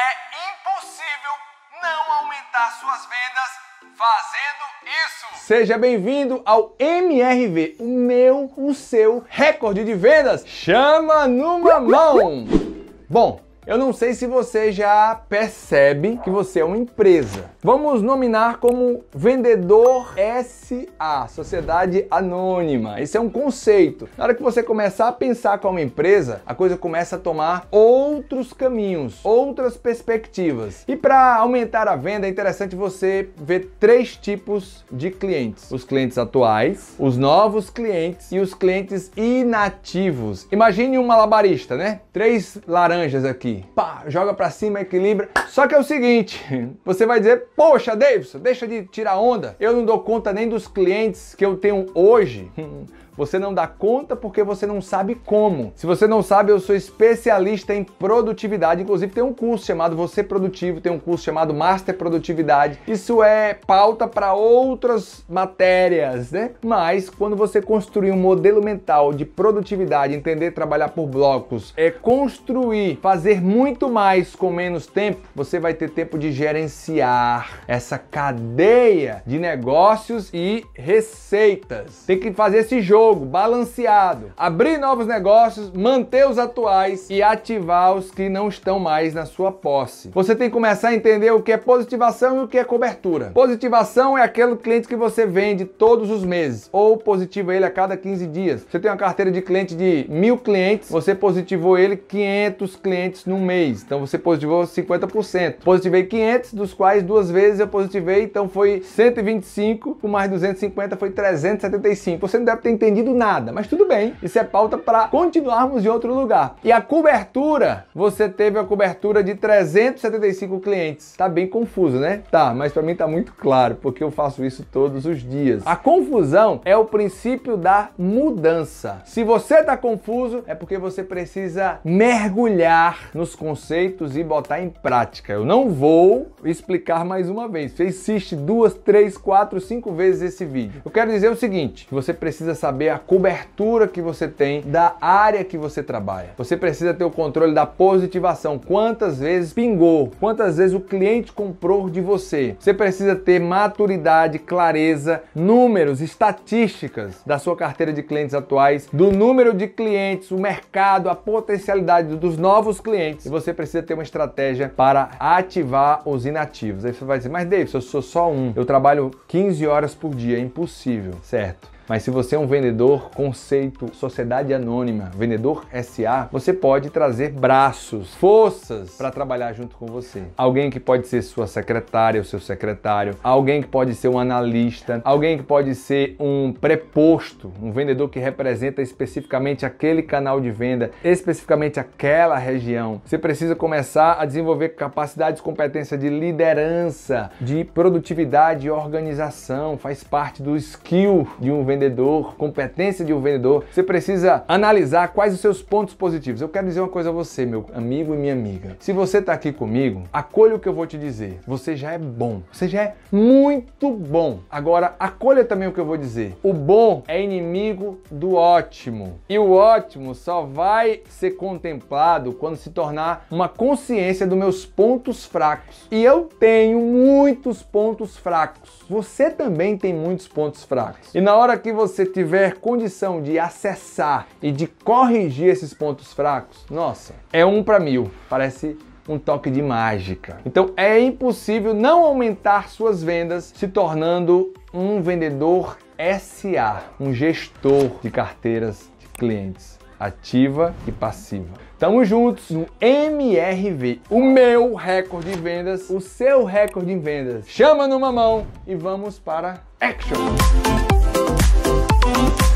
é impossível não aumentar suas vendas fazendo isso. Seja bem-vindo ao MRV, o meu, o seu recorde de vendas. Chama numa uh, uh, uh. mão. Bom, eu não sei se você já percebe que você é uma empresa. Vamos nominar como vendedor SA, sociedade anônima. Esse é um conceito. Na hora que você começar a pensar como empresa, a coisa começa a tomar outros caminhos, outras perspectivas. E para aumentar a venda é interessante você ver três tipos de clientes: os clientes atuais, os novos clientes e os clientes inativos. Imagine um malabarista, né? Três laranjas aqui pá, joga pra cima, equilibra. Só que é o seguinte, você vai dizer, poxa, Davidson, deixa de tirar onda. Eu não dou conta nem dos clientes que eu tenho hoje. Você não dá conta porque você não sabe como. Se você não sabe, eu sou especialista em produtividade. Inclusive, tem um curso chamado Você Produtivo, tem um curso chamado Master Produtividade. Isso é pauta para outras matérias, né? Mas quando você construir um modelo mental de produtividade, entender trabalhar por blocos, é construir, fazer muito mais com menos tempo, você vai ter tempo de gerenciar essa cadeia de negócios e receitas. Tem que fazer esse jogo balanceado, abrir novos negócios, manter os atuais e ativar os que não estão mais na sua posse. Você tem que começar a entender o que é positivação e o que é cobertura. Positivação é aquele cliente que você vende todos os meses ou positiva ele a cada 15 dias. Você tem uma carteira de cliente de mil clientes, você positivou ele 500 clientes num mês. Então você positivou 50%. Positivei 500, dos quais duas vezes eu positivei, então foi 125, com mais 250 foi 375. Você não deve ter entendido nada, mas tudo bem. Isso é pauta para continuarmos em outro lugar. E a cobertura, você teve a cobertura de 375 clientes. Tá bem confuso, né? Tá, mas para mim tá muito claro, porque eu faço isso todos os dias. A confusão é o princípio da mudança. Se você tá confuso, é porque você precisa mergulhar no nos conceitos e botar em prática. Eu não vou explicar mais uma vez. Você insiste duas, três, quatro, cinco vezes esse vídeo. Eu quero dizer o seguinte: você precisa saber a cobertura que você tem da área que você trabalha. Você precisa ter o controle da positivação. Quantas vezes pingou? Quantas vezes o cliente comprou de você? Você precisa ter maturidade, clareza, números, estatísticas da sua carteira de clientes atuais, do número de clientes, o mercado, a potencialidade dos novos clientes clientes. E você precisa ter uma estratégia para ativar os inativos. Aí você vai dizer, mas David, eu sou só um, eu trabalho 15 horas por dia, é impossível, certo? Mas se você é um vendedor conceito sociedade anônima, vendedor SA, você pode trazer braços, forças para trabalhar junto com você. Alguém que pode ser sua secretária ou seu secretário, alguém que pode ser um analista, alguém que pode ser um preposto, um vendedor que representa especificamente aquele canal de venda, especificamente aquela região. Você precisa começar a desenvolver capacidades, competência de liderança, de produtividade e organização, faz parte do skill de um vendedor vendedor, competência de um vendedor, você precisa analisar quais os seus pontos positivos. Eu quero dizer uma coisa a você, meu amigo e minha amiga. Se você está aqui comigo, acolha o que eu vou te dizer. Você já é bom. Você já é muito bom. Agora, acolha também o que eu vou dizer. O bom é inimigo do ótimo. E o ótimo só vai ser contemplado quando se tornar uma consciência dos meus pontos fracos. E eu tenho muitos pontos fracos. Você também tem muitos pontos fracos. E na hora que que você tiver condição de acessar e de corrigir esses pontos fracos, nossa, é um para mil. Parece um toque de mágica. Então é impossível não aumentar suas vendas se tornando um vendedor SA, um gestor de carteiras de clientes ativa e passiva. Tamo juntos no MRV, o meu recorde de vendas, o seu recorde em vendas. Chama no mamão e vamos para action. Thank you.